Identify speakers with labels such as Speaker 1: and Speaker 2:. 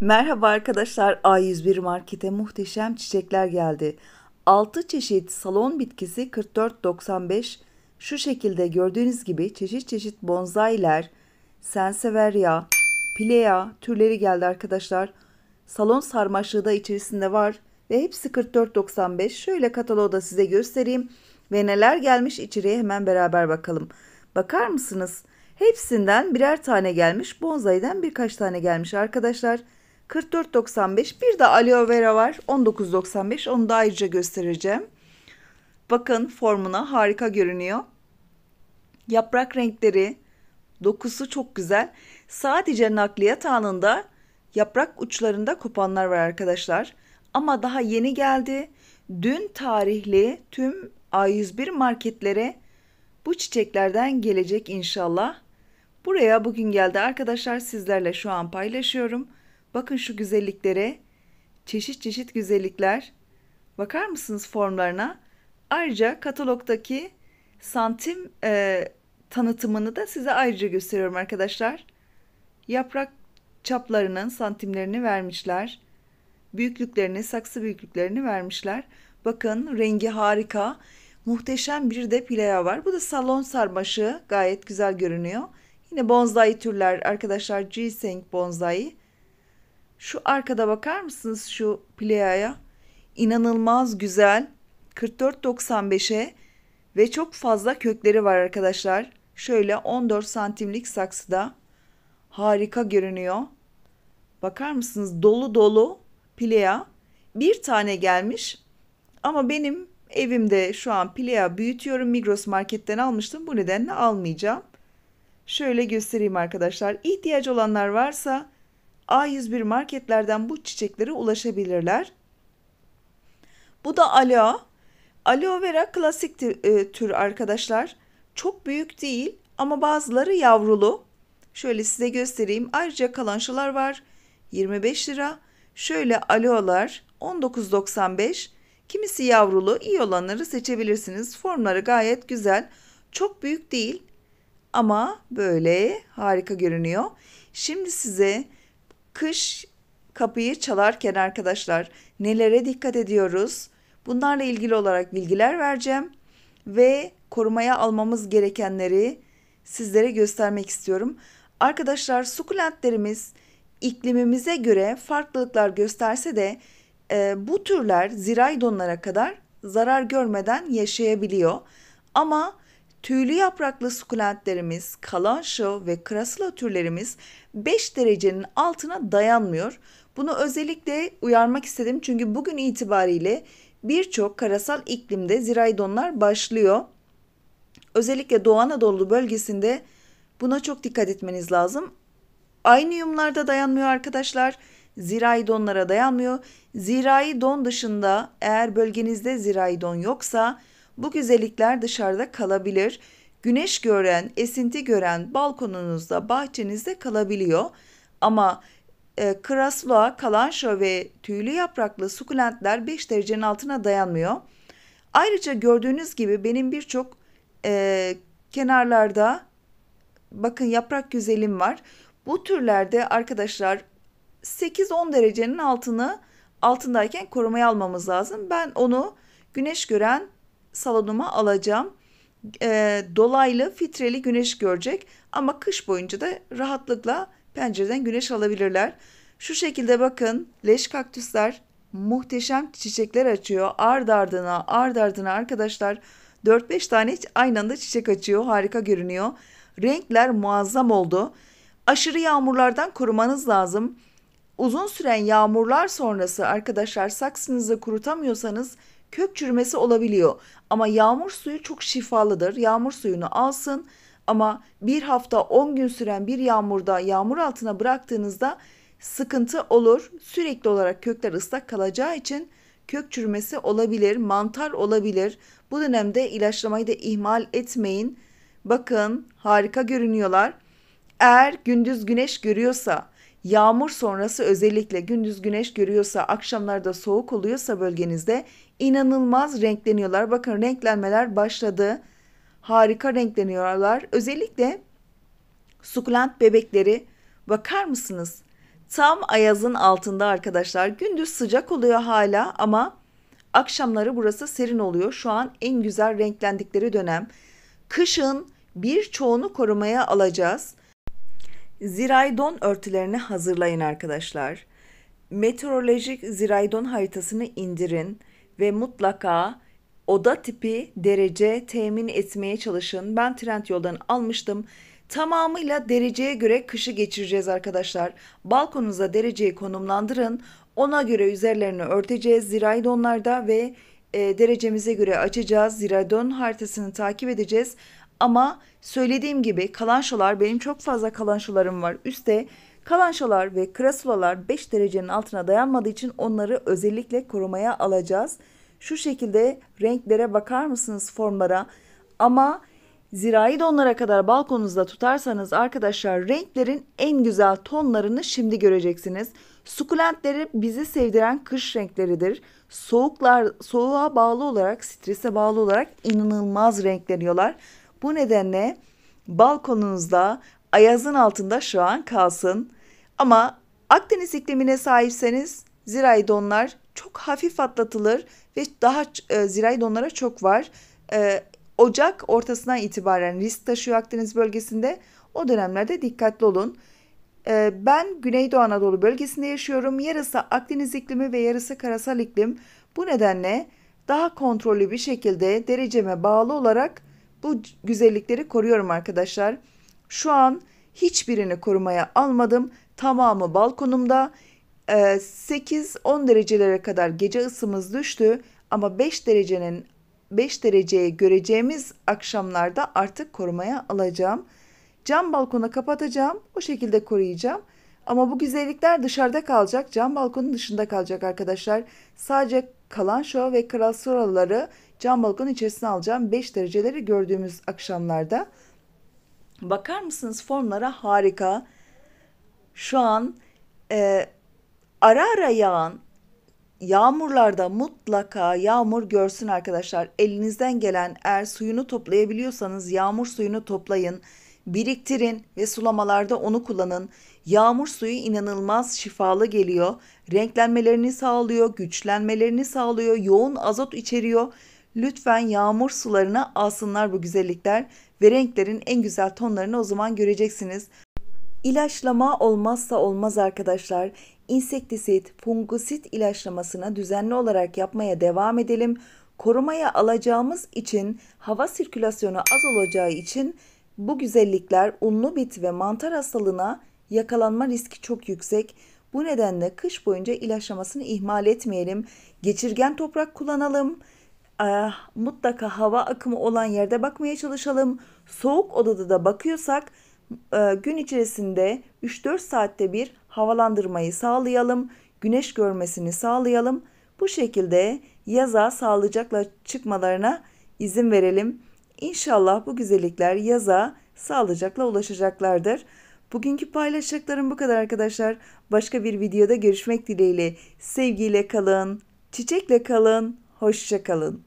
Speaker 1: Merhaba arkadaşlar. A101 markete muhteşem çiçekler geldi. 6 çeşit salon bitkisi 44.95. Şu şekilde gördüğünüz gibi çeşit çeşit bonsailer, senseveria, pilea türleri geldi arkadaşlar. Salon sarmaşığı da içerisinde var ve hepsi 44.95. Şöyle kataloğu da size göstereyim ve neler gelmiş içeriye hemen beraber bakalım. Bakar mısınız? Hepsinden birer tane gelmiş, bonzai'den birkaç tane gelmiş arkadaşlar. 44.95 bir de aloe vera var 19.95 onu da ayrıca göstereceğim. Bakın formuna harika görünüyor. Yaprak renkleri, dokusu çok güzel. Sadece nakliyat anında yaprak uçlarında kopanlar var arkadaşlar. Ama daha yeni geldi. Dün tarihli tüm A101 marketlere bu çiçeklerden gelecek inşallah. Buraya bugün geldi arkadaşlar sizlerle şu an paylaşıyorum. Bakın şu güzelliklere. Çeşit çeşit güzellikler. Bakar mısınız formlarına? Ayrıca katalogdaki santim e, tanıtımını da size ayrıca gösteriyorum arkadaşlar. Yaprak çaplarının santimlerini vermişler. Büyüklüklerini, saksı büyüklüklerini vermişler. Bakın rengi harika. Muhteşem bir de pilaya var. Bu da salon sarmaşı. Gayet güzel görünüyor. Yine bonsai türler arkadaşlar ginseng bonsai. Şu arkada bakar mısınız şu pleaya? İnanılmaz güzel. 44.95'e ve çok fazla kökleri var arkadaşlar. Şöyle 14 santimlik saksıda harika görünüyor. Bakar mısınız dolu dolu pilea bir tane gelmiş ama benim evimde şu an pilea büyütüyorum Migros marketten almıştım bu nedenle almayacağım. Şöyle göstereyim arkadaşlar İhtiyaç olanlar varsa A101 marketlerden bu çiçeklere ulaşabilirler. Bu da aloe. Aloe vera klasik e, tür arkadaşlar. Çok büyük değil ama bazıları yavrulu. Şöyle size göstereyim. Ayrıca kalanşalar var. 25 lira. Şöyle aloelar 19.95. Kimisi yavrulu iyi olanları seçebilirsiniz. Formları gayet güzel. Çok büyük değil ama böyle harika görünüyor. Şimdi size Kış kapıyı çalarken arkadaşlar nelere dikkat ediyoruz? Bunlarla ilgili olarak bilgiler vereceğim ve korumaya almamız gerekenleri sizlere göstermek istiyorum. Arkadaşlar sukulentlerimiz iklimimize göre farklılıklar gösterse de e, bu türler ziraydonlara kadar zarar görmeden yaşayabiliyor. Ama Tüylü yapraklı sukulentlerimiz, kalanşo ve krasula türlerimiz 5 derecenin altına dayanmıyor. Bunu özellikle uyarmak istedim çünkü bugün itibariyle birçok karasal iklimde ziraydonlar başlıyor. Özellikle Doğu Anadolu bölgesinde buna çok dikkat etmeniz lazım. Aynı yumlarda dayanmıyor arkadaşlar. Zirai donlara dayanmıyor. Zirai don dışında eğer bölgenizde zirai don yoksa bu güzellikler dışarıda kalabilir. Güneş gören, esinti gören balkonunuzda, bahçenizde kalabiliyor. Ama e, krasla, kalanşo ve tüylü yapraklı sukulentler 5 derecenin altına dayanmıyor. Ayrıca gördüğünüz gibi benim birçok e, kenarlarda bakın yaprak güzelim var. Bu türlerde arkadaşlar 8-10 derecenin altını altındayken korumaya almamız lazım. Ben onu güneş gören salonuma alacağım. E, dolaylı fitreli güneş görecek ama kış boyunca da rahatlıkla pencereden güneş alabilirler. Şu şekilde bakın leş kaktüsler muhteşem çiçekler açıyor. Ard ardına ard ardına arkadaşlar 4-5 tane aynı anda çiçek açıyor. Harika görünüyor. Renkler muazzam oldu. Aşırı yağmurlardan korumanız lazım. Uzun süren yağmurlar sonrası arkadaşlar saksınızı kurutamıyorsanız kök çürümesi olabiliyor. Ama yağmur suyu çok şifalıdır. Yağmur suyunu alsın ama bir hafta 10 gün süren bir yağmurda yağmur altına bıraktığınızda sıkıntı olur. Sürekli olarak kökler ıslak kalacağı için kök çürümesi olabilir, mantar olabilir. Bu dönemde ilaçlamayı da ihmal etmeyin. Bakın harika görünüyorlar. Eğer gündüz güneş görüyorsa, yağmur sonrası özellikle gündüz güneş görüyorsa, akşamlarda soğuk oluyorsa bölgenizde inanılmaz renkleniyorlar. Bakın renklenmeler başladı. Harika renkleniyorlar. Özellikle sukulent bebekleri bakar mısınız? Tam ayazın altında arkadaşlar. Gündüz sıcak oluyor hala ama akşamları burası serin oluyor. Şu an en güzel renklendikleri dönem. Kışın birçoğunu korumaya alacağız. Ziraydon örtülerini hazırlayın arkadaşlar. Meteorolojik ziraydon haritasını indirin ve mutlaka oda tipi derece temin etmeye çalışın. Ben trend yoldan almıştım. Tamamıyla dereceye göre kışı geçireceğiz arkadaşlar. Balkonunuza dereceyi konumlandırın. Ona göre üzerlerini örteceğiz ziraydonlarda ve e, derecemize göre açacağız. Ziraydon haritasını takip edeceğiz. Ama söylediğim gibi kalanşolar benim çok fazla kalanşolarım var. Üste kalanşolar ve krasulalar 5 derecenin altına dayanmadığı için onları özellikle korumaya alacağız. Şu şekilde renklere bakar mısınız formlara? Ama Zirai donlara kadar balkonunuzda tutarsanız arkadaşlar renklerin en güzel tonlarını şimdi göreceksiniz. Sukulentleri bizi sevdiren kış renkleridir. Soğuklar soğuğa bağlı olarak strese bağlı olarak inanılmaz renkleniyorlar. Bu nedenle balkonunuzda ayazın altında şu an kalsın. Ama Akdeniz iklimine sahipseniz zirai donlar çok hafif atlatılır ve daha e, zirai donlara çok var. E, Ocak ortasından itibaren risk taşıyor Akdeniz bölgesinde. O dönemlerde dikkatli olun. E, ben Güneydoğu Anadolu bölgesinde yaşıyorum. Yarısı Akdeniz iklimi ve yarısı karasal iklim. Bu nedenle daha kontrollü bir şekilde dereceme bağlı olarak bu güzellikleri koruyorum arkadaşlar. Şu an hiçbirini korumaya almadım. Tamamı balkonumda. 8-10 ee, derecelere kadar gece ısımız düştü ama 5 derecenin 5 dereceye göreceğimiz akşamlarda artık korumaya alacağım. Cam balkona kapatacağım. O şekilde koruyacağım. Ama bu güzellikler dışarıda kalacak. Cam balkonun dışında kalacak arkadaşlar. Sadece kalan şov ve kral suraları Cam balkon içerisine alacağım 5 dereceleri gördüğümüz akşamlarda. Bakar mısınız formlara harika. Şu an e, ara ara yağan yağmurlarda mutlaka yağmur görsün arkadaşlar. Elinizden gelen eğer suyunu toplayabiliyorsanız yağmur suyunu toplayın. Biriktirin ve sulamalarda onu kullanın. Yağmur suyu inanılmaz şifalı geliyor. Renklenmelerini sağlıyor, güçlenmelerini sağlıyor, yoğun azot içeriyor Lütfen yağmur sularına alsınlar bu güzellikler ve renklerin en güzel tonlarını o zaman göreceksiniz. İlaçlama olmazsa olmaz arkadaşlar. İnsektisit, fungisit ilaçlamasına düzenli olarak yapmaya devam edelim. Korumaya alacağımız için hava sirkülasyonu az olacağı için bu güzellikler unlu bit ve mantar hastalığına yakalanma riski çok yüksek. Bu nedenle kış boyunca ilaçlamasını ihmal etmeyelim. Geçirgen toprak kullanalım e, mutlaka hava akımı olan yerde bakmaya çalışalım. Soğuk odada da bakıyorsak e, gün içerisinde 3-4 saatte bir havalandırmayı sağlayalım. Güneş görmesini sağlayalım. Bu şekilde yaza sağlıcakla çıkmalarına izin verelim. İnşallah bu güzellikler yaza sağlıcakla ulaşacaklardır. Bugünkü paylaşacaklarım bu kadar arkadaşlar. Başka bir videoda görüşmek dileğiyle. Sevgiyle kalın, çiçekle kalın. Hoşçakalın.